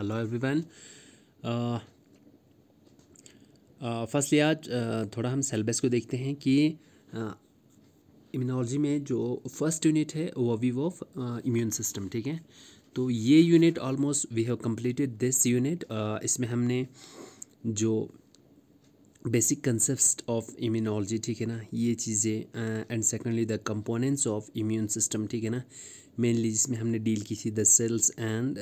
hello everyone firstly आज uh, थोड़ा हम सेलेबस को देखते हैं कि इम्यूनोलॉजी uh, में जो फर्स्ट यूनिट है वो वी ऑफ इम्यून सिस्टम ठीक है तो ये unit almost we have completed this unit इसमें हमने जो बेसिक कंसेप्ट ऑफ इम्यूनोलॉजी ठीक है ना ये चीज़ें and secondly the components of immune system ठीक है ना मेनली जिसमें हमने डील की थी the cells and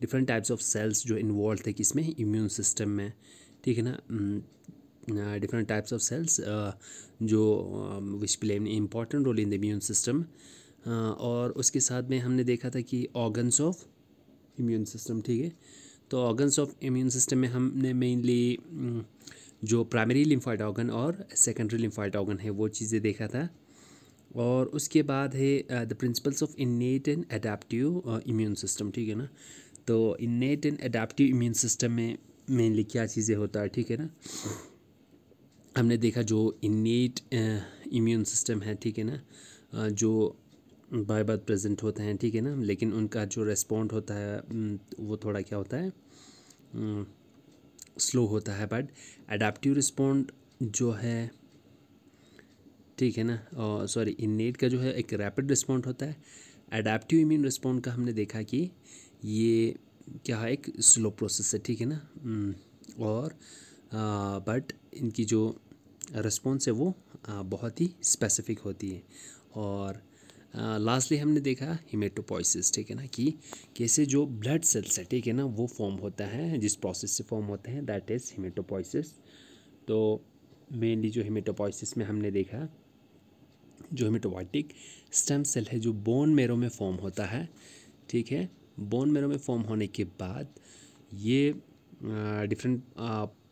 different types of cells जो इन्वॉल्व थे किसमें इम्यून सिस्टम में ठीक है ना डिफरेंट टाइप्स ऑफ सेल्स जो which play an important role in the immune system और उसके साथ में हमने देखा था कि ऑर्गन्स ऑफ इम्यून सिस्टम ठीक है तो ऑर्गन्स ऑफ इम्यून सिस्टम में हमने मेनली जो प्राइमरी लिम्फॉइड ऑर्गन और सेकेंडरी लिम्फाइट ऑर्गन है वो चीज़ें देखा था और उसके बाद है the principles of innate and adaptive immune system ठीक है ना तो innate and adaptive immune system में मेनली क्या चीज़ें होता है ठीक है ना हमने देखा जो इन्नेट इम्यून सिस्टम है ठीक है ना uh, जो बाय बाय प्रेजेंट होते हैं ठीक है ना लेकिन उनका जो रेस्पॉन्ड होता है वो थोड़ा क्या होता है स्लो होता है बट अडेप्टिव रिस्पॉन्ड जो है ठीक है ना सॉरी सॉरी इन्नेट का जो है एक रैपिड रिस्पॉन्ड होता है अडेप्टिव इम्यून रिस्पॉन्ड का हमने देखा कि ये क्या है एक स्लो प्रोसेस है ठीक है ना हम्म, और बट इनकी जो रिस्पॉन्स है वो आ, बहुत ही स्पेसिफिक होती है और लास्टली हमने देखा हिमेटोपोइसिस ठीक है ना कि कैसे जो ब्लड सेल्स है ठीक है ना वो फॉर्म होता है जिस प्रोसेस से फॉर्म होते हैं दैट इज़ हिमेटोपोइसिस तो मेनली जो हिमेटोपोइसिस में हमने देखा जो हिमेटोबाइटिक स्टेम सेल है जो बोन मेरो में फॉर्म होता है ठीक है बोन मेरो में फॉर्म होने के बाद ये डिफरेंट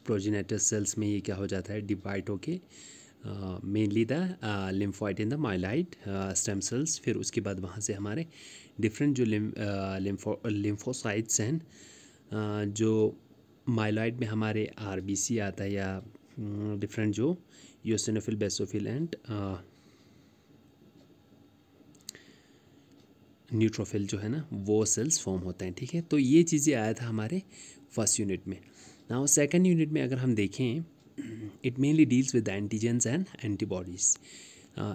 प्रोजिनेटर सेल्स में ये क्या हो जाता है डिवाइड होके mainly the lymphoid in the myeloid stem cells फिर उसके बाद वहाँ से हमारे डिफरेंट जो लिम्फोसाइट्स हैं जो माइलाइट में हमारे आर बी सी आता है या डिफरेंट जो योसिनोफिल बेसोफिल एंड न्यूट्रोफिल जो है ना वो सेल्स फॉर्म होते हैं ठीक है तो ये चीज़ें आया था हमारे फर्स्ट यूनिट में ना सेकेंड यूनिट में अगर हम देखें it mainly deals with antigens and antibodies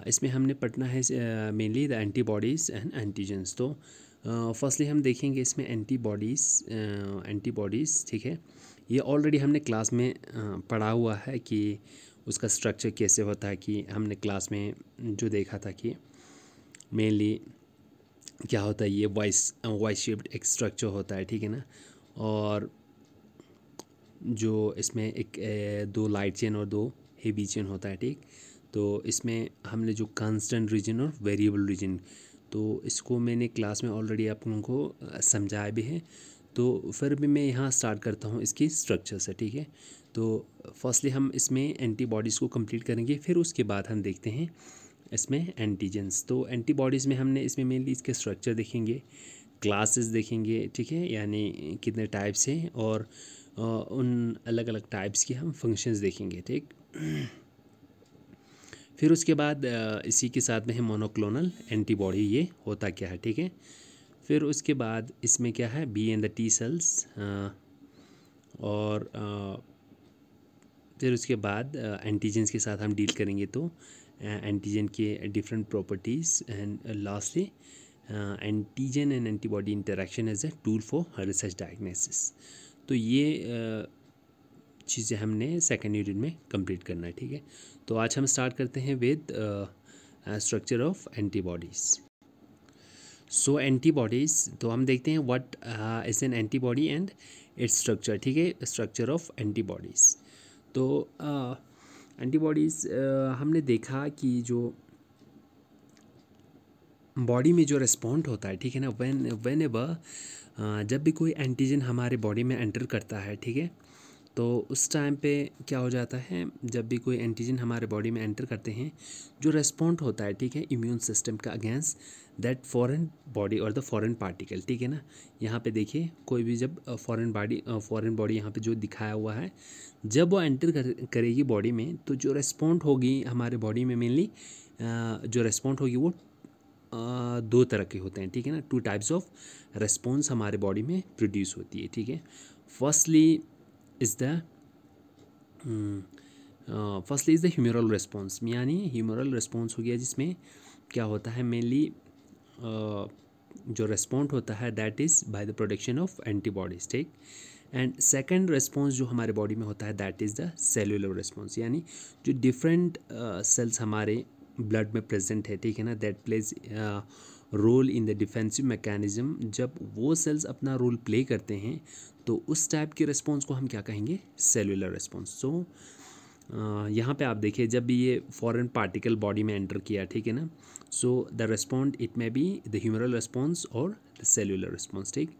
इसमें हमने पढ़ना है mainly the antibodies and antigens तो फर्स्टली uh, हम देखेंगे इसमें एंटीबॉडीज़ एंटीबॉडीज़ uh, ठीक है ये ऑलरेडी हमने क्लास में uh, पढ़ा हुआ है कि उसका स्ट्रक्चर कैसे होता है कि हमने क्लास में जो देखा था कि मेनली क्या होता है ये वाइस वाइस शेप्ड एक स्ट्रक्चर होता है ठीक है ना और जो इसमें एक दो लाइट चेन और दो हेवी चेन होता है ठीक तो इसमें हमने जो कांस्टेंट रीजन और वेरिएबल रीजन तो इसको मैंने क्लास में ऑलरेडी आप लोगों को समझाया भी है तो फिर भी मैं यहाँ स्टार्ट करता हूँ इसकी स्ट्रक्चर से ठीक है तो फर्स्टली हम इसमें एंटीबॉडीज़ को कंप्लीट करेंगे फिर उसके बाद हम देखते हैं इसमें एंटीजेंस तो एंटीबॉडीज़ में हमने इसमें मेनली इसके स्ट्रक्चर देखेंगे क्लासेस देखेंगे ठीक है यानी कितने टाइप्स हैं और उन अलग अलग टाइप्स की हम फंक्शंस देखेंगे ठीक फिर उसके बाद इसी के साथ में है मोनोक्लोनल एंटीबॉडी ये होता क्या है ठीक है फिर उसके बाद इसमें क्या है B and the T cells और फिर उसके बाद एंटीजेंस के साथ हम डील करेंगे तो एंटीजन के different properties and lastly antigen and antibody interaction as a tool for research diagnosis तो ये चीज़ें हमने सेकेंड यूनिट में कंप्लीट करना है ठीक है तो आज हम स्टार्ट करते हैं with structure of antibodies so antibodies तो हम देखते हैं what is an antibody and its structure ठीक है स्ट्रक्चर ऑफ एंटीबॉडीज़ तो एंटीबॉडीज़ uh, uh, हमने देखा कि जो बॉडी में जो रेस्पॉन्ड होता है ठीक है ना वेन वेन एवर जब भी कोई एंटीजन हमारे बॉडी में एंटर करता है ठीक है तो उस टाइम पे क्या हो जाता है जब भी कोई एंटीजन हमारे बॉडी में एंटर करते हैं जो रेस्पॉन्ड होता है ठीक है इम्यून सिस्टम का अगेंस्ट दैट फॉरेन बॉडी और द फॉरेन पार्टिकल ठीक है ना यहाँ पे देखिए कोई भी जब फॉरेन बॉडी फॉरेन बॉडी यहाँ पे जो दिखाया हुआ है जब वो एंटर कर, करेगी बॉडी में तो जो रेस्पॉन्ड होगी हमारे बॉडी में मेनली जो रेस्पॉन्ड होगी वो दो तरह के होते हैं ठीक है ना टू टाइप्स ऑफ रेस्पॉन्स हमारे बॉडी में प्रोड्यूस होती है ठीक है firstly is the firstly is the humoral response यानी ह्यूमरल रेस्पॉन्स हो गया जिसमें क्या होता है मेनली जो रेस्पॉन्ड होता है that is by the production of antibodies ठीक एंड सेकेंड रेस्पॉन्स जो हमारे बॉडी में होता है that is the cellular response यानी जो डिफरेंट सेल्स uh, हमारे ब्लड में प्रेजेंट है ठीक है ना that plays role in the defensive mechanism जब वो सेल्स अपना रोल प्ले करते हैं तो उस टाइप के रिस्पॉन्स को हम क्या कहेंगे सेलुलर रिस्पॉन्स सो यहाँ पे आप देखिए जब भी ये फॉरेन पार्टिकल बॉडी में एंटर किया ठीक है ना so the respond it may be the humoral response और द सेलुलर रिस्पॉन्स ठीक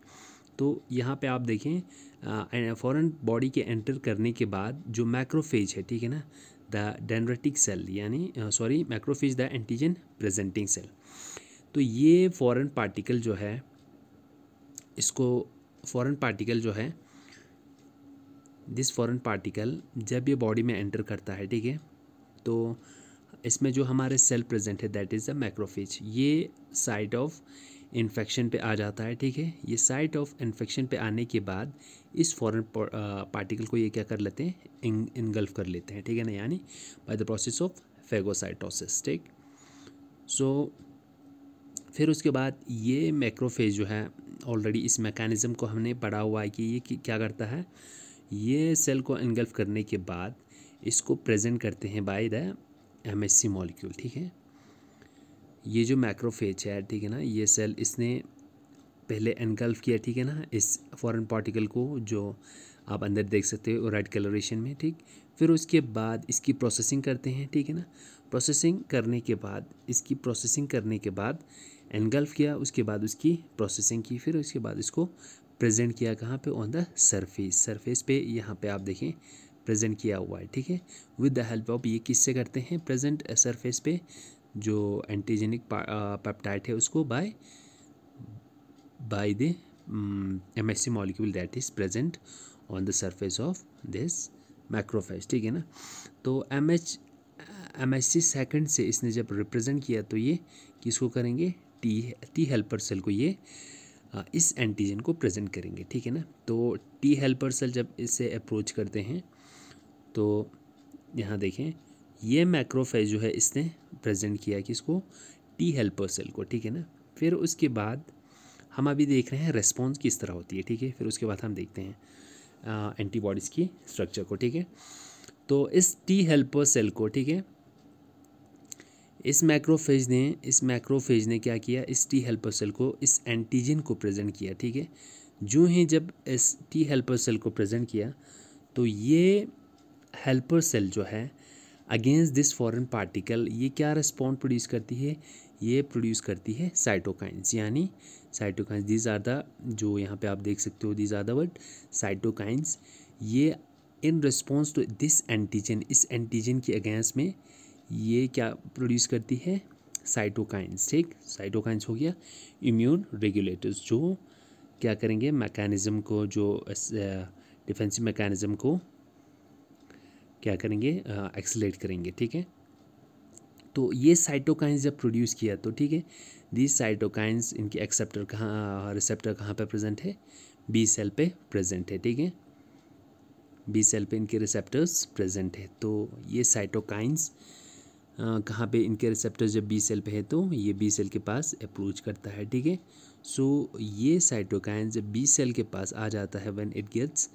तो यहाँ पे आप देखें फॉरेन बॉडी के एंटर करने के बाद जो मैक्रोफेज है ठीक है ना द डेंड्रेटिक सेल यानी sorry macrophage the antigen presenting cell तो ये फॉरेन पार्टिकल जो है इसको फॉरेन पार्टिकल जो है दिस फॉरेन पार्टिकल जब ये बॉडी में एंटर करता है ठीक है तो इसमें जो हमारे सेल प्रेजेंट है दैट इज़ द मैक्रोफेज ये साइड ऑफ इन्फेक्शन पे आ जाता है ठीक है ये साइट ऑफ इन्फेक्शन पे आने के बाद इस फॉरेन पार्टिकल को ये क्या कर लेते हैं इनगल्फ कर लेते हैं ठीक है ना यानी by the process of phagocytosis ठीक सो so, फिर उसके बाद ये मैक्रोफेज जो है ऑलरेडी इस मैकेनिज़म को हमने पढ़ा हुआ है कि ये क्या करता है ये सेल को इनगल्फ करने के बाद इसको प्रेजेंट करते हैं by the M S C molecule ठीक है ये जो मैक्रोफेज है ठीक है ना ये सेल इसने पहले एनगल्फ किया ठीक है ना इस फॉरेन पार्टिकल को जो आप अंदर देख सकते हो रेड कलरेशन में ठीक फिर उसके बाद इसकी प्रोसेसिंग करते हैं ठीक है ना प्रोसेसिंग करने के बाद इसकी प्रोसेसिंग करने के बाद एनगल्फ किया उसके बाद उसकी प्रोसेसिंग की फिर उसके बाद इसको प्रेजेंट किया कहाँ पे ऑन द सरफेस सरफेस पे यहाँ पे आप देखें प्रेजेंट किया हुआ है ठीक है विद द हेल्प ऑफ ये किससे करते हैं प्रेजेंट सरफेस पे जो एंटीजेनिक पेप्टाइड है उसको by by the M S C molecule that is present on the surface of this macrophage ठीक है ना तो M H M S C second से इसने जब रिप्रेजेंट किया तो ये किसको करेंगे टी टी हेल्पर सेल को ये uh, इस एंटीजन को प्रेजेंट करेंगे ठीक है ना तो टी हेल्पर सेल जब इसे अप्रोच करते हैं तो यहाँ देखें ये मैक्रोफेज जो है इसने प्रेजेंट किया कि इसको टी हेल्पर सेल को ठीक है ना फिर उसके बाद हम अभी देख रहे हैं रेस्पॉन्स किस तरह होती है ठीक है फिर उसके बाद हम देखते हैं एंटीबॉडीज़ की स्ट्रक्चर को ठीक है तो इस टी हेल्पर सेल को ठीक है इस मैक्रोफेज ने इस मैक्रोफेज ने क्या किया इस टी हेल्पर सेल को इस एंटीजन को प्रेजेंट किया ठीक है जो ही जब इस टी हेल्पर सेल को प्रेजेंट किया तो ये हेल्पर सेल जो है अगेंस्ट दिस फॉरेन पार्टिकल ये क्या रिस्पॉन्ड प्रोड्यूस करती है ये प्रोड्यूस करती है साइटोकाइंस यानी साइटोकाइंस दिज आर द जो यहाँ पे आप देख सकते हो these are the word cytokines ये in response to this antigen इस एंटीजन के अगेंस्ट में ये क्या प्रोड्यूस करती है साइटोकाइंस ठीक साइटोकाइंस हो गया इम्यून रेगुलेटर्स जो क्या करेंगे मैकेनिज़्म को जो डिफेंसिव uh, मैकेनिज़्म को क्या करेंगे एक्सलेट करेंगे ठीक है तो ये साइटोकाइंस जब प्रोड्यूस किया तो ठीक है दिस साइटोकाइंस इनके एक्सेप्टर कहाँ रिसेप्टर कहाँ पे प्रेजेंट है बी सेल पे प्रेजेंट है ठीक है बी सेल पे इनके रिसेप्टर्स प्रेजेंट है तो ये साइटोकाइंस कहाँ पे इनके रिसेप्टर्स जब बी सेल पे है तो ये बी सेल के पास अप्रोच करता है ठीक है सो ये साइटोकाइंस जब बी सेल के पास आ जाता है when it gets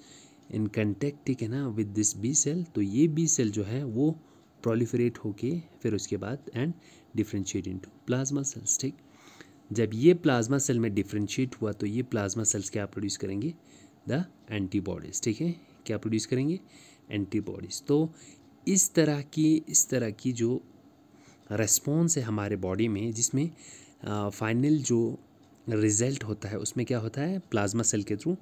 in contact ठीक है ना विद दिस बी सेल तो ये बी सेल जो है वो प्रोलिफरेट होके फिर उसके बाद and differentiate into plasma cells ठीक जब ये प्लाज्मा सेल में डिफ्रेंशिएट हुआ तो ये प्लाज्मा सेल्स क्या प्रोड्यूस करेंगे द एंटीबॉडीज़ ठीक है क्या प्रोड्यूस करेंगे एंटीबॉडीज़ तो इस तरह की इस तरह की जो रेस्पॉन्स है हमारे बॉडी में जिसमें फाइनल जो रिजल्ट होता है उसमें क्या होता है प्लाज्मा सेल के थ्रू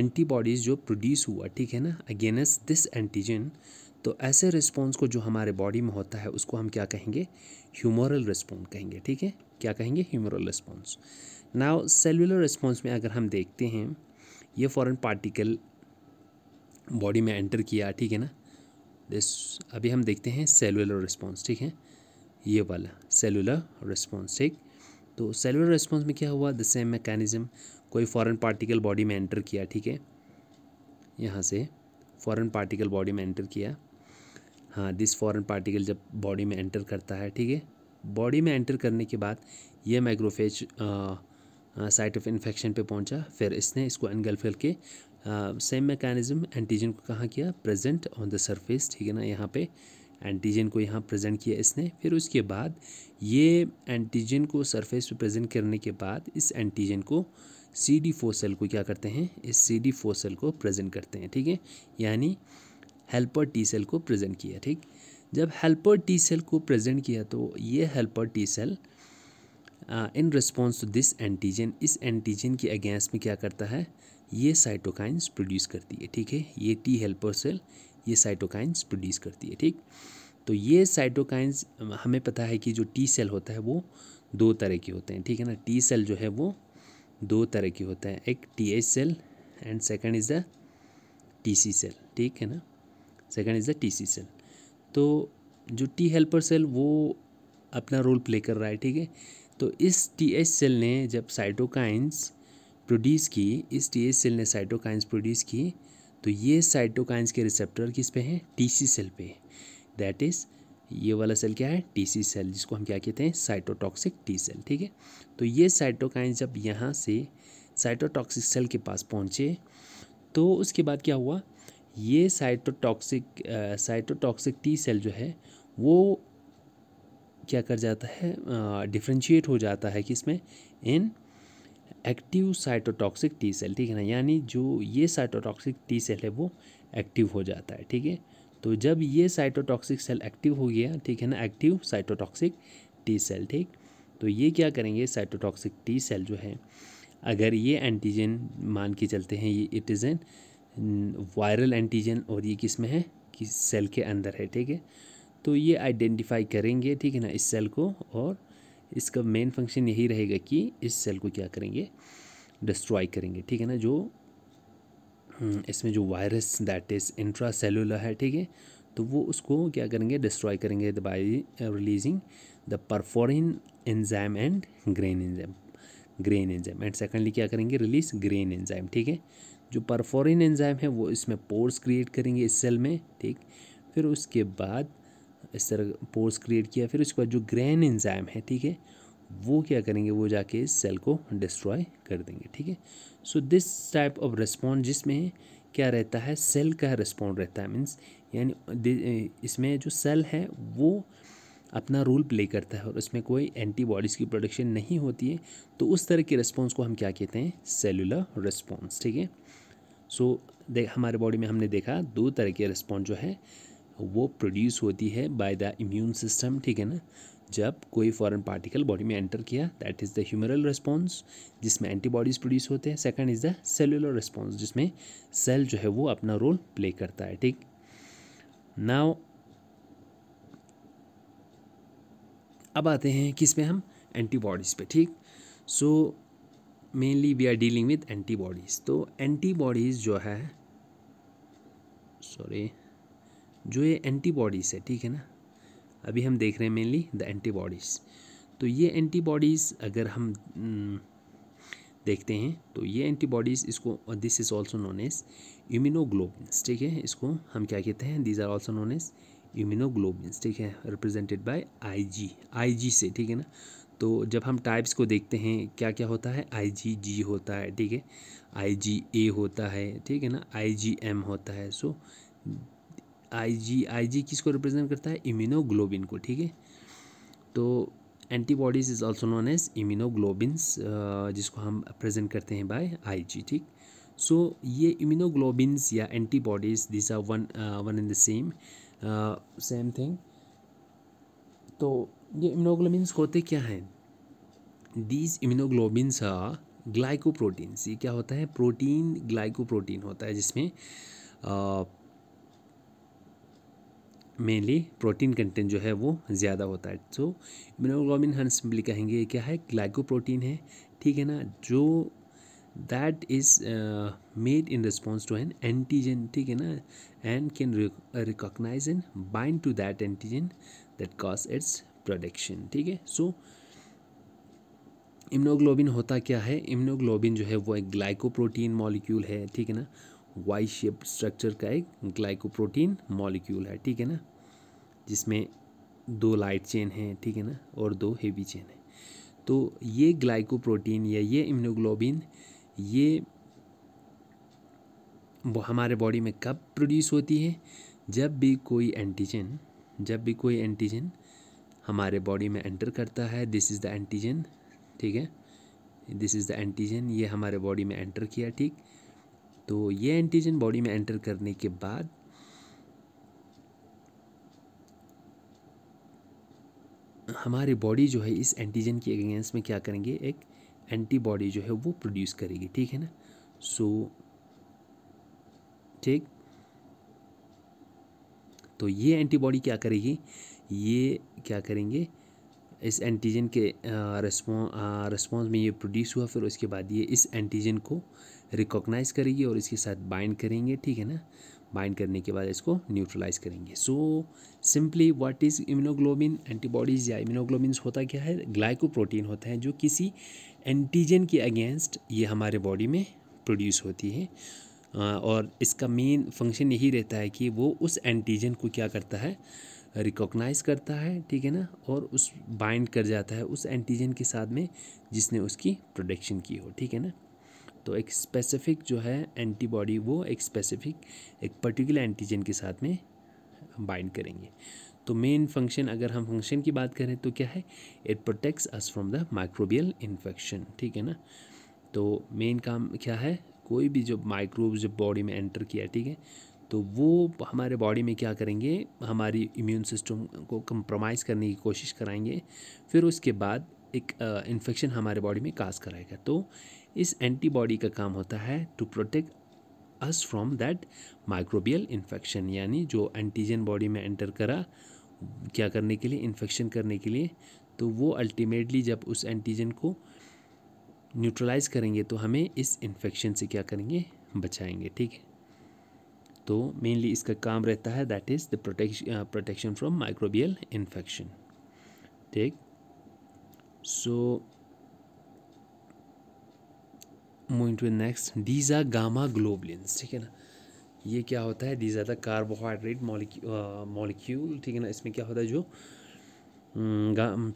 एंटीबॉडीज़ जो प्रोड्यूस हुआ ठीक है ना अगेंस्ट दिस एंटीजन तो ऐसे रिस्पॉन्स को जो हमारे बॉडी में होता है उसको हम क्या कहेंगे ह्यूमोरल रिस्पॉन्स कहेंगे ठीक है क्या कहेंगे humoral response now cellular response में अगर हम देखते हैं ये फॉरन पार्टिकल बॉडी में एंटर किया ठीक है ना दिस अभी हम देखते हैं सेलुलर रिस्पॉन्स ठीक है ये वाला सेलुलर रिस्पॉन्स ठीक तो सेलुलर रेस्पॉन्स में क्या हुआ द सेम मैकेनिज़्म कोई फॉरेन पार्टिकल बॉडी में एंटर किया ठीक है यहाँ से फॉरेन पार्टिकल बॉडी में एंटर किया हाँ दिस फॉरेन पार्टिकल जब बॉडी में एंटर करता है ठीक है बॉडी में एंटर करने के बाद ये माइक्रोफेज साइट ऑफ इन्फेक्शन पे पहुंचा फिर इसने इसको एनगल्फ करके सेम मैकेनिज्म एंटीजन को कहाँ किया प्रेजेंट ऑन द सरफेस ठीक है ना यहाँ पे एंटीजन को यहाँ प्रेजेंट किया इसने फिर उसके बाद ये एंटीजन को सरफेस पे प्रेजेंट करने के बाद इस एंटीजन को सी डी फोसल को क्या करते हैं इस सी डी फोसल को प्रेजेंट करते हैं ठीक है यानी हेल्पर टी सेल को प्रेजेंट किया ठीक जब हेल्पर टी सेल को प्रेजेंट किया तो ये helper T cell in response to this antigen इस एंटीजन के अगेंस्ट में क्या करता है ये साइटोकाइंस प्रोड्यूस करती है ठीक है ये टी हेल्पर सेल ये साइटोकाइंस प्रोड्यूस करती है ठीक तो ये साइटोकाइंस हमें पता है कि जो टी सेल होता है वो दो तरह के होते हैं ठीक है ना टी सेल जो है वो दो तरह के होते हैं एक T H cell and second is the T C cell ठीक है ना second is the T C cell तो जो टी हेल्पर सेल वो अपना रोल प्ले कर रहा है ठीक है तो इस टी एच सेल ने जब साइटोकाइंस प्रोड्यूस की इस टी एच सेल ने साइटोकाइंस प्रोड्यूस की तो ये साइटोकाइंस के रिसेप्टर किस पे हैं टीसी सेल पे दैट इज़ ये वाला सेल क्या है टीसी सेल जिसको हम क्या कहते हैं साइटोटॉक्सिक टी सेल ठीक है तो ये साइटोकाइंस जब यहाँ से साइटोटॉक्सिक सेल के पास पहुँचे तो उसके बाद क्या हुआ ये साइटोटॉक्सिक साइटोटॉक्सिक टी सेल जो है वो क्या कर जाता है डिफ्रेंशिएट हो जाता है किसमें in active cytotoxic T cell ठीक है ना यानी जो ये साइटोटॉक्सिक टी सेल है वो एक्टिव हो जाता है ठीक है तो जब ये साइटोटॉक्सिक सेल एक्टिव हो गया ठीक है ना एक्टिव साइटोटॉक्सिक टी सेल ठीक तो ये क्या करेंगे साइटोटॉक्सिक टी सेल जो है अगर ये एंटीजन मान के चलते हैं ये it is an viral antigen और ये किस में है कि सेल के अंदर है ठीक है तो ये आइडेंटिफाई करेंगे ठीक है ना इस सेल को और इसका मेन फंक्शन यही रहेगा कि इस सेल को क्या करेंगे डिस्ट्रॉय करेंगे ठीक है ना जो हम्म, इसमें जो virus that is intracellular है ठीक है तो वो उसको क्या करेंगे डिस्ट्रॉय करेंगे by releasing the perforin enzyme and granzyme granzyme and secondly क्या करेंगे रिलीज ग्रेन एंजाइम ठीक है जो परफोरिन एंजाइम है वो इसमें पोर्स क्रिएट करेंगे इस सेल में ठीक फिर उसके बाद इस तरह पोर्स क्रिएट किया फिर उसके बाद जो ग्रैन इंजाइम है ठीक है वो क्या करेंगे वो जाके इस सेल को डिस्ट्रॉय कर देंगे ठीक है so this type of respond जिसमें क्या रहता है सेल का रिस्पॉन्ड रहता है मीन्स यानी इसमें जो सेल है वो अपना रोल प्ले करता है और इसमें कोई एंटीबॉडीज़ की प्रोडक्शन नहीं होती है तो उस तरह के रिस्पॉन्स को हम क्या कहते हैं सेलुलर रिस्पॉन्स ठीक है सो so, हमारे बॉडी में हमने देखा दो तरह के रिस्पॉन्स जो है वो प्रोड्यूस होती है बाय द इम्यून सिस्टम ठीक है ना जब कोई फॉरेन पार्टिकल बॉडी में एंटर किया that is the humoral response जिसमें एंटीबॉडीज़ प्रोड्यूस होते हैं second is the cellular response जिसमें सेल जो है वो अपना रोल प्ले करता है ठीक नाउ अब आते हैं किस पे हम एंटीबॉडीज़ पे ठीक so mainly we are dealing with antibodies तो एंटीबॉडीज़ जो है सॉरी जो ये एंटीबॉडीज़ है ठीक है ना अभी हम देख रहे हैं मेनली द एंटीबॉडीज़ तो ये एंटीबॉडीज़ अगर हम हम्म, देखते हैं तो ये एंटीबॉडीज़ इसको this is also known as immunoglobins ठीक है इसको हम क्या कहते हैं these are also known as immunoglobins ठीक है रिप्रेजेंटेड बाय आईजी आईजी से ठीक है ना तो जब हम टाइप्स को देखते हैं क्या क्या होता है आई जी जी होता है ठीक है आई जी ए होता है ठीक है ना आई जी एम होता है सो आईजी किस किसको रिप्रेजेंट करता है इम्यूनोग्लोबिन को ठीक है तो antibodies is also known as immunoglobins जिसको हम प्रेजेंट करते हैं बाय आईजी ठीक सो ये इम्यूनोग्लोबिन्स या antibodies this are one one in the same same thing तो ये इम्यूनोग्लोबिन्स होते क्या हैं दीज इम्यूनोग्लोबिन्स आर ग्लाइकोप्रोटीन्स ये क्या होता है प्रोटीन ग्लाइकोप्रोटीन होता है जिसमें uh, मेनली प्रोटीन कंटेंट जो है वो ज़्यादा होता है सो इम्यूनोग्लोबिन हम सिंपली कहेंगे क्या है ग्लाइकोप्रोटीन है ठीक है ना जो that is made in response to an antigen ठीक है ना and can recognise and bind to that antigen that cause its production ठीक है सो इमिनोग्लोबिन होता क्या है इमिनोग्लोबिन जो है वो एक ग्लाइकोप्रोटीन मॉलिक्यूल है ठीक है ना वाई शेप स्ट्रक्चर का एक ग्लाइकोप्रोटीन मॉलिक्यूल है ठीक है ना जिसमें दो लाइट चेन है ठीक है ना और दो हेवी चेन है तो ये ग्लाइकोप्रोटीन या ये इम्यूनोग्लोबिन ये वो हमारे बॉडी में कब प्रोड्यूस होती है जब भी कोई एंटीजन जब भी कोई एंटीजन हमारे बॉडी में एंटर करता है दिस इज़ द एंटीजन ठीक है दिस इज़ द एंटीजन ये हमारे बॉडी में एंटर किया ठीक तो ये एंटीजन बॉडी में एंटर करने के बाद हमारी बॉडी जो है इस एंटीजन के अगेंस्ट में क्या करेंगे एक एंटीबॉडी जो है वो प्रोड्यूस करेगी ठीक है ना सो so, ठीक तो ये एंटीबॉडी क्या करेगी ये क्या करेंगे इस एंटीजन के रिस्पॉन्स में ये प्रोड्यूस हुआ फिर उसके बाद ये इस एंटीजन को रिकॉग्नाइज करेगी और इसके साथ बाइंड करेंगे ठीक है ना बाइंड करने के बाद इसको न्यूट्रलाइज करेंगे so simply what is immunoglobin antibodies या इम्यूनोग्लोबिन होता क्या है ग्लाइकोप्रोटीन होता है जो किसी एंटीजन के अगेंस्ट ये हमारे बॉडी में प्रोड्यूस होती है और इसका मेन फंक्शन यही रहता है कि वो उस एंटीजन को क्या करता है रिकॉग्नाइज करता है ठीक है ना और उस बाइंड कर जाता है उस एंटीजन के साथ में जिसने उसकी प्रोडक्शन की हो ठीक है ना तो एक स्पेसिफिक जो है एंटीबॉडी वो एक स्पेसिफिक एक पर्टिकुलर एंटीजन के साथ में बाइंड करेंगे तो मेन फंक्शन अगर हम फंक्शन की बात करें तो क्या है it protects us from the microbial infection ठीक है ना तो मेन काम क्या है कोई भी जो माइक्रोब जब बॉडी में एंटर किया ठीक है तो वो हमारे बॉडी में क्या करेंगे हमारी इम्यून सिस्टम को कंप्रोमाइज़ करने की कोशिश कराएंगे फिर उसके बाद एक इन्फेक्शन हमारे बॉडी में काज कराएगा तो इस एंटीबॉडी का काम होता है to protect us from that microbial infection यानी जो एंटीजन बॉडी में एंटर करा क्या करने के लिए इन्फेक्शन करने के लिए तो वो अल्टीमेटली जब उस एंटीजन को न्यूट्रलाइज करेंगे तो हमें इस इन्फेक्शन से क्या करेंगे बचाएंगे ठीक है तो मेनली इसका काम रहता है that is the protection protection from microbial infection ठीक so moving to next next these are ठीक है ना ये क्या होता है these are the carbohydrate carbohydrate uh, molecule ठीक है ना इसमें क्या होता है जो hmm,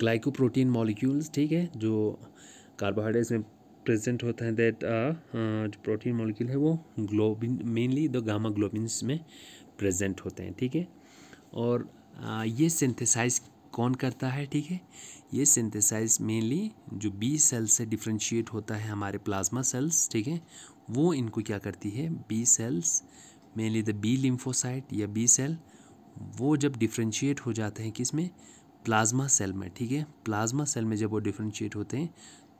glycoprotein hmm, molecules uh, ठीक है जो कार्बोहाइड्रेट्स में प्रेजेंट होता है दैट uh, uh, जो प्रोटीन मॉलिक्यूल है वो globin mainly the gamma globins में प्रेजेंट होते हैं ठीक है और आ, uh, ये सिंथेसाइज कौन करता है ठीक है ये सिंथेसाइज मेनली जो बी सेल से डिफ्रेंशिएट होता है हमारे प्लाज्मा सेल्स ठीक है वो इनको क्या करती है B cells mainly the B lymphocyte या बी सेल वो जब डिफ्रेंशिएट हो जाते हैं किस में प्लाज्मा सेल में ठीक है प्लाज्मा सेल में जब वो डिफ्रेंशिएट होते हैं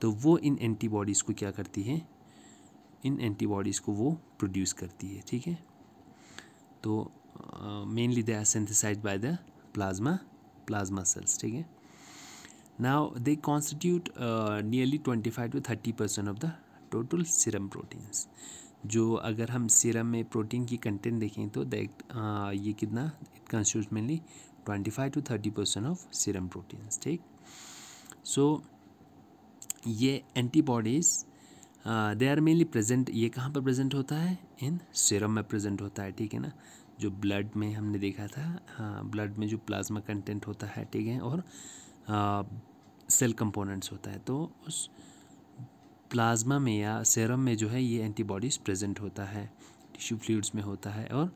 तो वो इन एंटीबॉडीज़ को क्या करती है इन एंटीबॉडीज़ को वो प्रोड्यूस करती है ठीक है तो mainly they are synthesise by the plasma plasma cells ठीक है now they constitute nearly twenty five to thirty percent of the total serum proteins जो अगर हम सीरम में प्रोटीन की कंटेंट देखें तो दैट ये कितना it constitute mainly five to thirty percent of serum proteins ठीक सो so, ये antibodies they are mainly present ये कहाँ पर प्रेजेंट होता है इन सीरम में प्रेजेंट होता है ठीक है ना जो ब्लड में हमने देखा था ब्लड हाँ, में जो प्लाज्मा कंटेंट होता है ठीक है और सेल uh, कंपोनेंट्स होता है तो उस प्लाज्मा में या सेरम में जो है ये एंटीबॉडीज़ प्रेजेंट होता है टिश्यू फ्लूड्स में होता है और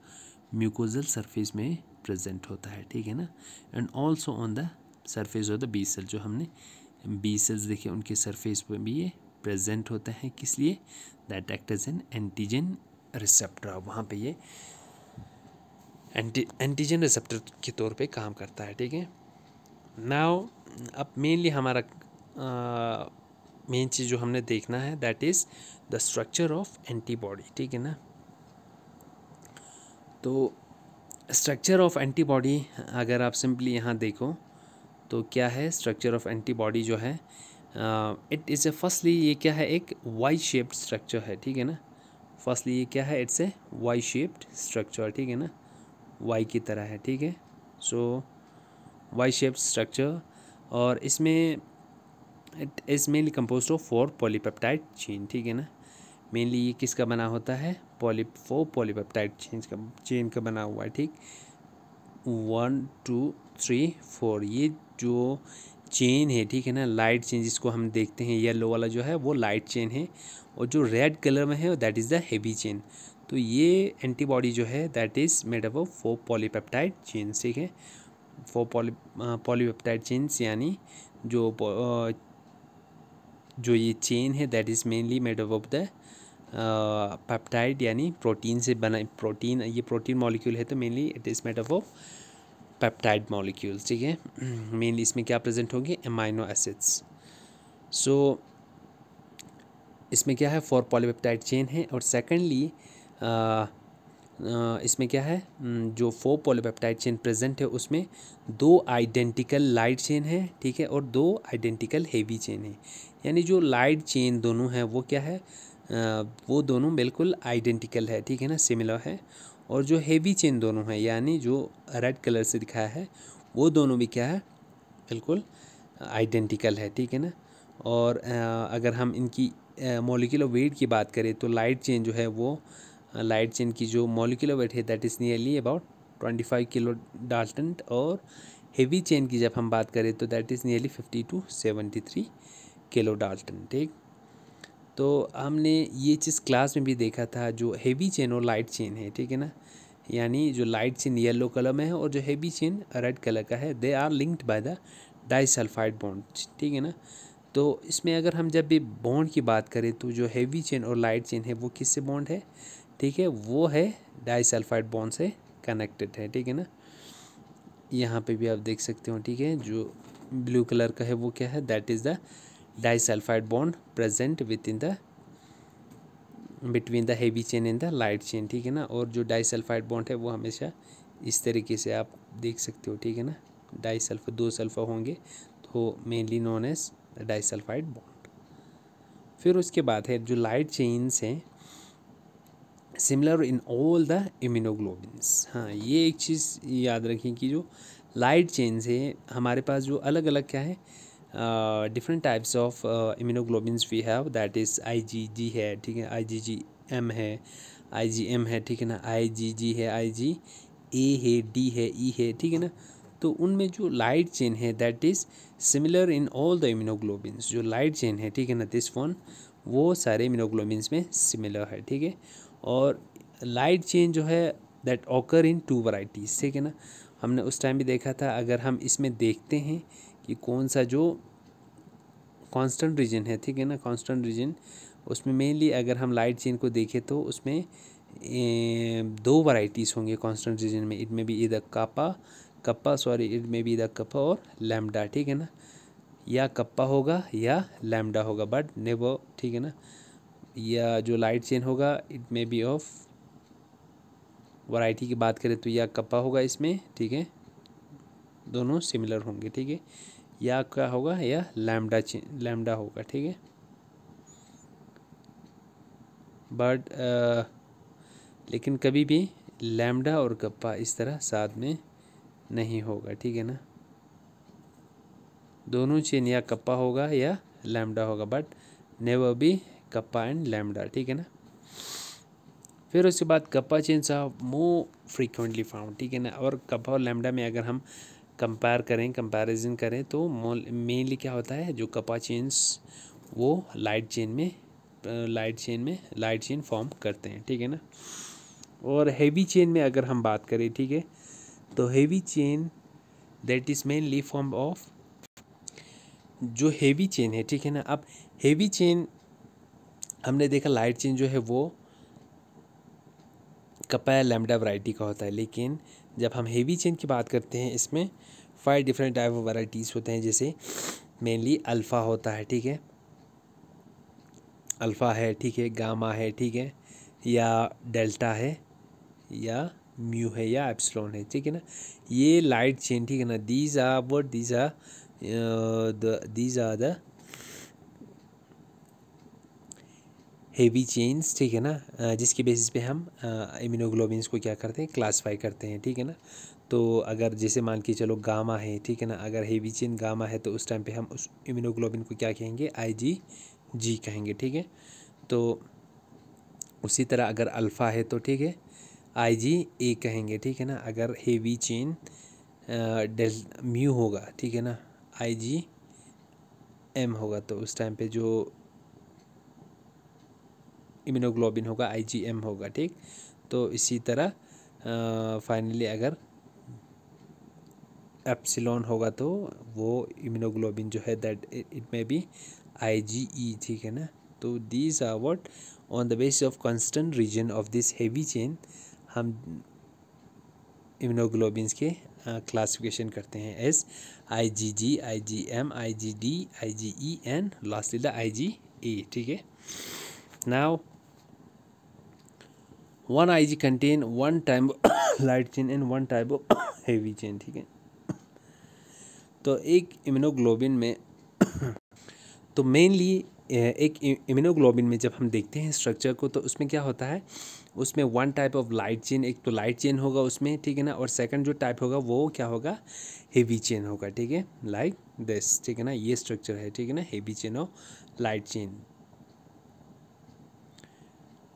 म्यूकोजल सरफेस में प्रेजेंट होता है ठीक है ना and also on the surface of the B cell जो हमने सेल्स देखिए उनके सरफेस पर भी ये प्रेजेंट होते हैं किस लिए that act as an antigen receptor वहाँ पे ये एंटी एंटीजन रिसेप्टर के तौर पे काम करता है ठीक है नाव अब मेनली हमारा मेन चीज़ जो हमने देखना है that is the structure of antibody ठीक है ना तो स्ट्रक्चर ऑफ एंटीबॉडी अगर आप सिंपली यहाँ देखो तो क्या है स्ट्रक्चर ऑफ एंटीबॉडी जो है इट इज़ ए फर्स्टली ये क्या है एक वाई शेप्ड स्ट्रक्चर है ठीक है ना फर्स्टली ये क्या है it's a Y shaped structure ठीक है ना वाई की तरह है ठीक है सो वाई शेप्ड स्ट्रक्चर और इसमें it is mainly compose of four polypeptide chain ठीक है ना मेनली ये किसका बना होता है पॉली फोर पॉलीपेप्टाइड चेन का चेन का बना हुआ है ठीक वन टू थ्री फोर ये जो चेन है ठीक है ना लाइट चेन जिसको हम देखते हैं येलो वाला जो है वो लाइट चेन है और जो रेड कलर में है that is the heavy chain तो ये एंटीबॉडी जो है that is made up of four polypeptide chain ठीक है फोर पॉली पॉलीपेप्टाइड चेन्स यानी जो जो ये चेन है that is mainly made up of the peptide यानी प्रोटीन से बना प्रोटीन ये प्रोटीन मॉलिक्यूल है तो mainly it is made up of peptide molecules ठीक है मेनली इसमें क्या प्रेजेंट होंगे एमाइनो एसिड्स सो इसमें क्या है फोर पॉलीपेप्टाइड चेन है और सेकेंडली uh, uh, इसमें क्या है hmm, जो फोर पॉलीपेप्टाइड चेन प्रेजेंट है उसमें दो आइडेंटिकल लाइट चेन है ठीक है और दो आइडेंटिकल हेवी चेन है यानी जो लाइट चेन दोनों हैं वो क्या है आ, uh, वो दोनों बिल्कुल आइडेंटिकल है ठीक है ना सिमिलर है और जो हेवी चेन दोनों है यानी जो रेड कलर से दिखाया है वो दोनों भी क्या है बिल्कुल आइडेंटिकल है ठीक है ना और आ, अगर हम इनकी मोलिकुलर वेट की बात करें तो लाइट चेन जो है वो लाइट चेन की जो मोलिकुलर वेट है that is nearly about twenty five kilo dalton और हेवी चेन की जब हम बात करें तो that is nearly fifty to seventy three kilo dalton ठीक तो हमने ये चीज़ क्लास में भी देखा था जो हेवी चेन और लाइट चेन है ठीक है ना यानी जो लाइट चेन येलो कलर में है और जो हेवी चेन रेड कलर का है they are linked by the disulphide bond ठीक है ना तो इसमें अगर हम जब भी बॉन्ड की बात करें तो जो हेवी चेन और लाइट चेन है वो किससे बॉन्ड है ठीक है वो है डाइसल्फाइड बॉन्ड से कनेक्टेड है ठीक है ना यहाँ पे भी आप देख सकते हो ठीक है जो ब्लू कलर का है वो क्या है that is the disulfide bond present within the between the heavy chain in the light chain ठीक है ना और जो डाइसल्फाइड बॉन्ड है वो हमेशा इस तरीके से आप देख सकते हो ठीक है ना डाइसल्फा दो सल्फा होंगे तो mainly known as disulphide bond फिर उसके बाद है जो लाइट चेन्स हैं similar in all the immunoglobins हाँ ये एक चीज़ याद रखें कि जो लाइट चेन्स है हमारे पास जो अलग अलग क्या है different uh, different types of uh, immunoglobins we have that is IgG है ठीक है IgGM है IgM है ठीक है ना IgG है जी ए है D है E है ठीक है ना तो उनमें जो लाइट चेन है that is similar in all the immunoglobins जो लाइट चेन है ठीक है ना दिस वन वो सारे इम्यूनोग्लोबिन्स में सिमिलर है ठीक है और लाइट चेन जो है that occur in two varieties ठीक है ना हमने उस टाइम भी देखा था अगर हम इसमें देखते हैं कि कौन सा जो कांस्टेंट रीजन है ठीक है ना कांस्टेंट रीजन उसमें मेनली अगर हम लाइट चेन को देखें तो उसमें ए, अं, दो वराइटीज़ होंगे कांस्टेंट रीजन में इट में बी इधर कापा कप्पा सॉरी इट में भी इधर कप्पा और लैमडा ठीक है ना या कप्पा होगा या लैमडा होगा बट नेवर ठीक है ना या जो लाइट चेन होगा it may be of variety की बात करें तो या कप्पा होगा इसमें ठीक है दोनों सिमिलर होंगे ठीक है या क्या होगा लैमडा लैम्डा लैमडा होगा ठीक है बट uh, लेकिन कभी भी लैमडा और गप्पा इस तरह साथ में नहीं होगा ठीक है ना दोनों चेन या कप्पा होगा या लैमडा होगा but never be kappa and lambda ठीक है ना फिर उसके बाद कप्पा चेन्स साहब मोर फ्रीक्वेंटली फाउंड ठीक है ना और कप्पा और लैमडा में अगर हम कंपेयर करें कंपैरिजन करें तो मेनली क्या होता है जो कपा चेन्स वो लाइट चेन में लाइट चेन में लाइट चेन फॉर्म करते हैं ठीक है ना और हेवी चेन में अगर हम बात करें ठीक है तो heavy chain that is mainly form of जो हेवी चेन है ठीक है ना अब हेवी चेन हमने देखा लाइट चेन जो है वो कपाया लेमडा वराइटी का होता है लेकिन जब हम हेवी चेन की बात करते हैं इसमें five different type of varieties होते हैं जैसे मेनली अल्फ़ा होता है ठीक है अल्फ़ा है ठीक है गामा है ठीक है या डेल्टा है या म्यू है या एप्सलोन है ठीक है ना ये लाइट चेन ठीक है ना these are what these are these are the heavy chains ठीक है ना जिसके बेसिस पे हम इम्यूनोग्लोबिन्स को क्या करते हैं क्लासिफाई करते हैं ठीक है ना तो अगर जैसे मान के चलो गामा है ठीक है ना अगर हेवी चेन गामा है तो उस टाइम पे हम उस इम्यूनोग्लोबिन को क्या कहेंगे आई जी जी कहेंगे ठीक है तो उसी तरह अगर अल्फ़ा है तो ठीक है आई जी ए कहेंगे ठीक है ना अगर हेवी चेन डेल म्यू होगा ठीक है ना आई जी एम होगा तो उस टाइम पे जो इम्यूनोग्लोबिन होगा आईजीएम होगा ठीक तो इसी तरह फाइनली अगर एप्सिलॉन होगा तो वो इम्यूनोग्लोबिन जो है that it may be I G E ठीक है ना तो these are what on the basis of constant region of this heavy chain हम इम्यूनोग्लोबिन्स के क्लासिफिकेशन करते हैं as I G G I G M I G D I G E and lastly the I G E ठीक है now one I G contain one time light chain and one type of heavy chain ठीक है तो एक immunoglobulin में तो mainly eh, एक immunoglobulin में जब हम देखते हैं स्ट्रक्चर को तो उसमें क्या होता है उसमें one type of light chain एक तो लाइट चेन होगा उसमें ठीक है ना और सेकंड जो टाइप होगा वो क्या होगा हेवी चेन होगा ठीक है लाइक दिस ठीक है ना ये स्ट्रक्चर है ठीक है ना हेवी चेन और लाइट चेन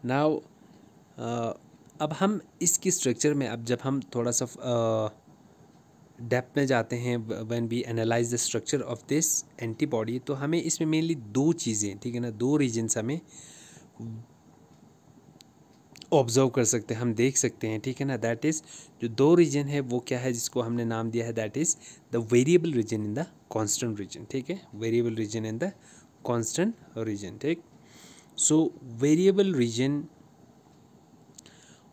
नाउ अब हम इसकी स्ट्रक्चर में अब जब हम थोड़ा सा डेप्थ में जाते हैं when we analyse the structure of this antibody तो हमें इसमें मेनली दो चीज़ें ठीक है ना दो रीजन्स हमें ऑब्जर्व कर सकते हैं हम देख सकते हैं ठीक है ना दैट इज़ जो दो रीजन है वो क्या है जिसको हमने नाम दिया है that is the variable region in the constant region ठीक है variable region in the constant region ठीक सो वेरिएबल रीजन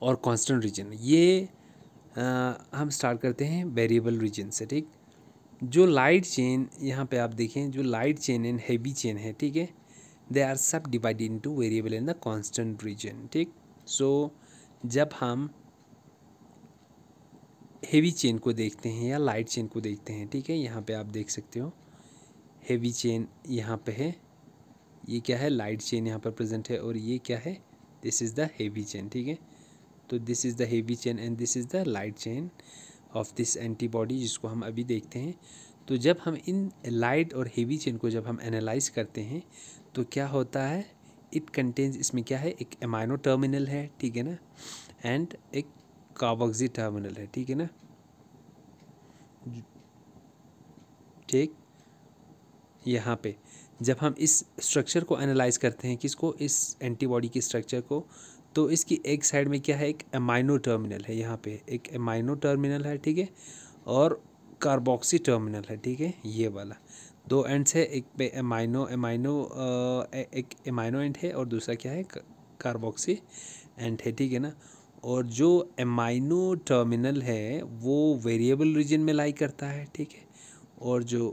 और कांस्टेंट रीजन ये आ, हम स्टार्ट करते हैं वेरिएबल रीजन से ठीक जो लाइट चेन यहाँ पे आप देखें जो light chain and heavy chain है ठीक है they are subdivided into variable in the constant region ठीक सो जब हम हेवी चेन को देखते हैं या लाइट चेन को देखते हैं ठीक है यहाँ पे आप देख सकते हो हेवी चेन यहाँ पे है ये क्या है लाइट चेन यहाँ पर प्रेजेंट है और ये क्या है this is the heavy chain ठीक है तो this is the heavy chain and this is the light chain of this antibody जिसको हम अभी देखते हैं तो जब हम इन लाइट और हेवी चेन को जब हम एनालाइज करते हैं तो क्या होता है इट कंटेंस इसमें क्या है एक एमाइनो टर्मिनल है ठीक है ना एंड एक कावगजी टर्मिनल है ठीक है ना ठीक यहाँ पे जब हम इस स्ट्रक्चर को एनालाइज करते हैं किसको इस एंटीबॉडी की स्ट्रक्चर को तो इसकी एक साइड में क्या है एक एमाइनो टर्मिनल है यहाँ पे एक एमाइनो टर्मिनल है ठीक है और कार्बोक्सी टर्मिनल है ठीक है ये वाला दो एंड्स है एक पे एमाइनो एमाइनो एक एमाइनो एंड है और दूसरा क्या है कार्बोक्सी एंड है ठीक है ना और जो एमाइनो टर्मिनल है वो वेरिएबल रीजन में लाई करता है ठीक है और जो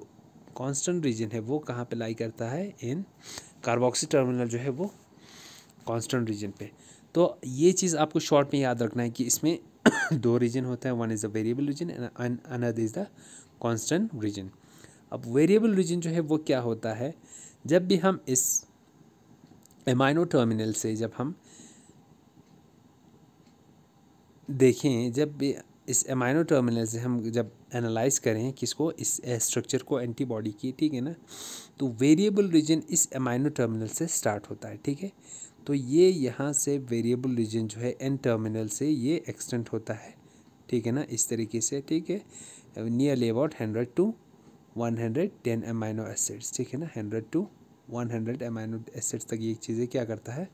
कांस्टेंट रीजन है वो कहाँ पे लाई करता है इन कार्बोक्सी टर्मिनल जो है वो कांस्टेंट रीजन पे तो ये चीज़ आपको शॉर्ट में याद रखना है कि इसमें दो रीजन होता है one is the variable region and another is the constant region अब वेरिएबल रीजन जो है वो क्या होता है जब भी हम इस एमाइनो टर्मिनल से जब हम देखें जब भी इस एमाइनो टर्मिनल से हम जब एनालाइज करें किसको इस स्ट्रक्चर को एंटीबॉडी की ठीक है ना तो वेरिएबल रीजन इस एमाइनो टर्मिनल से स्टार्ट होता है ठीक है तो ये यहाँ से वेरिएबल रीजन जो है एन टर्मिनल से ये एक्सटेंड होता है ठीक है ना इस तरीके से ठीक है nearly about hundred to one hundred ten amino acids ठीक है ना hundred to one hundred amino acids तक ये चीज़ें क्या करता है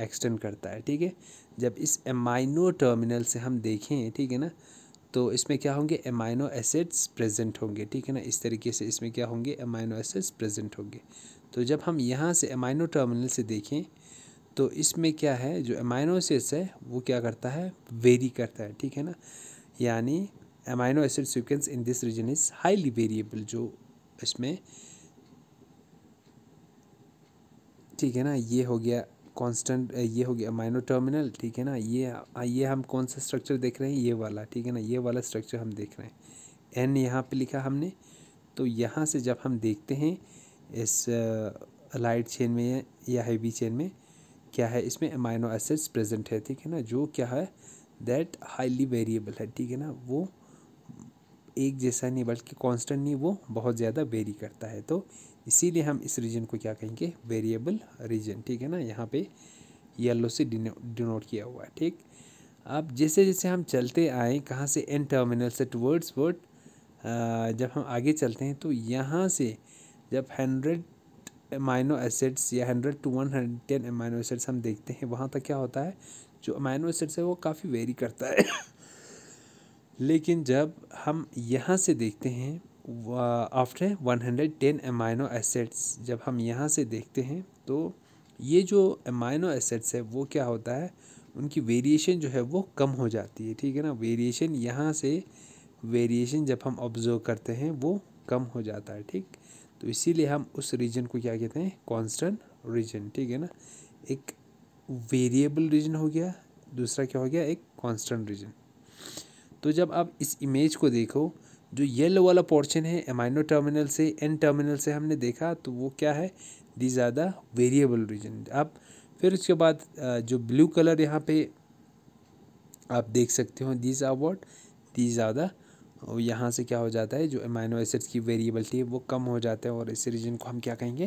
एक्सटेंड करता है ठीक है जब इस एमाइनो टर्मिनल से हम देखें ठीक है ना तो इसमें क्या होंगे एमाइनो एसिड्स प्रेजेंट होंगे ठीक है ना इस तरीके से इसमें क्या होंगे एमाइनो एसिड्स प्रेजेंट होंगे तो जब हम यहाँ से एमाइनो टर्मिनल से देखें तो इसमें क्या है जो अमाइनो एसिड्स है वो क्या करता है वेरी करता है ठीक है ना यानी amino acid sequence in this region is highly variable जो इसमें ठीक है ना ये हो गया कांस्टेंट ये हो गया अमाइनो टर्मिनल ठीक है ना ये ये हम कौन सा स्ट्रक्चर देख रहे हैं ये वाला ठीक है ना ये वाला स्ट्रक्चर हम देख रहे हैं एन यहाँ पे लिखा हमने तो यहाँ से जब हम देखते हैं इस लाइट uh, चेन में या हैवी चेन में क्या है इसमें अमाइनो एसिड्स प्रेजेंट है ठीक है ना जो क्या है दैट हाईली वेरिएबल है ठीक है ना वो एक जैसा नहीं बल्कि कांस्टेंट नहीं वो बहुत ज़्यादा वेरी करता है तो इसीलिए हम इस रीजन को क्या कहेंगे वेरिएबल रीजन ठीक है ना यहाँ पे येलो से डिनोट किया हुआ है ठीक अब जैसे जैसे हम चलते आए कहाँ से एन टर्मिनल से टूवर्ड्स वर्ड जब हम आगे चलते हैं तो यहाँ से जब हंड्रेड अमाइनो एसिड्स या hundred to one hundred ten amino acids हम देखते हैं वहाँ तक क्या होता है जो अमाइनो एसिड्स है वो काफ़ी वेरी करता है लेकिन जब हम यहाँ से देखते हैं after one hundred ten amino acids जब हम यहाँ से देखते हैं तो ये जो अमाइनो एसिड्स है वो क्या होता है उनकी वेरिएशन जो है वो कम हो जाती है ठीक है ना वेरिएशन यहाँ से वेरिएशन जब हम ऑब्ज़र्व करते हैं वो कम हो जाता है ठीक तो इसीलिए हम उस रीजन को क्या कहते हैं कांस्टेंट रीजन ठीक है ना एक वेरिएबल रीजन हो गया दूसरा क्या हो गया एक कांस्टेंट रीजन तो जब आप इस इमेज को देखो जो येलो वाला पोर्शन है एमाइनो टर्मिनल से एन टर्मिनल से हमने देखा तो वो क्या है दी ज्यादा वेरिएबल रीजन आप फिर उसके बाद जो ब्लू कलर यहाँ पे आप देख सकते हो these are what these are और यहाँ से क्या हो जाता है जो अमाइनो एसिड्स की वेरिएबलिटी है वो कम हो जाता है और इस रीजन को हम क्या कहेंगे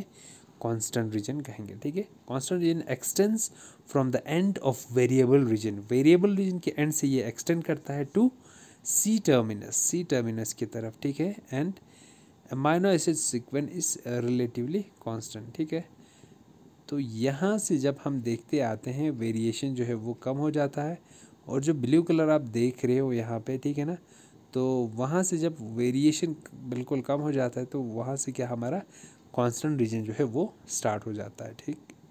कांस्टेंट रीजन कहेंगे ठीक है constant region extends from the end of variable region variable region के एंड से ये एक्सटेंड करता है to C terminus C terminus की तरफ ठीक है and amino acid sequence is relatively constant ठीक है तो यहाँ से जब हम देखते आते हैं वेरिएशन जो है वो कम हो जाता है और जो ब्लू कलर आप देख रहे हो यहाँ पे ठीक है ना तो वहाँ से जब वेरिएशन बिल्कुल कम हो जाता है तो वहाँ से क्या हमारा कांस्टेंट रीजन जो है वो स्टार्ट हो जाता है ठीक